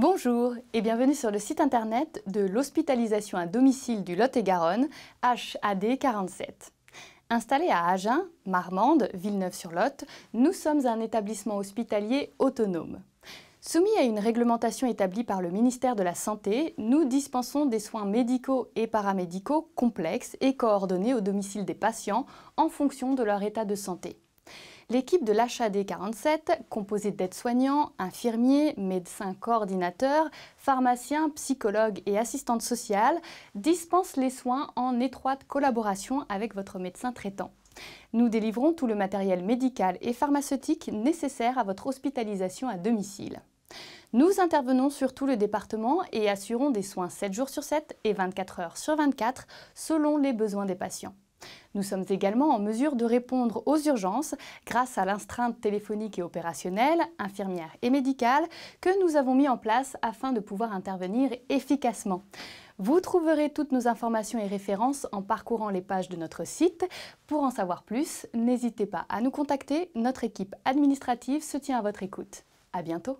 Bonjour et bienvenue sur le site internet de l'hospitalisation à domicile du Lot-et-Garonne, HAD47. Installé à Agen, Marmande, Villeneuve-sur-Lot, nous sommes un établissement hospitalier autonome. Soumis à une réglementation établie par le ministère de la Santé, nous dispensons des soins médicaux et paramédicaux complexes et coordonnés au domicile des patients en fonction de leur état de santé. L'équipe de l'HAD 47, composée d'aides-soignants, infirmiers, médecins coordinateurs, pharmaciens, psychologues et assistantes sociales, dispense les soins en étroite collaboration avec votre médecin traitant. Nous délivrons tout le matériel médical et pharmaceutique nécessaire à votre hospitalisation à domicile. Nous intervenons sur tout le département et assurons des soins 7 jours sur 7 et 24 heures sur 24 selon les besoins des patients. Nous sommes également en mesure de répondre aux urgences grâce à l'instreinte téléphonique et opérationnelle, infirmière et médicale que nous avons mis en place afin de pouvoir intervenir efficacement. Vous trouverez toutes nos informations et références en parcourant les pages de notre site. Pour en savoir plus, n'hésitez pas à nous contacter. Notre équipe administrative se tient à votre écoute. À bientôt.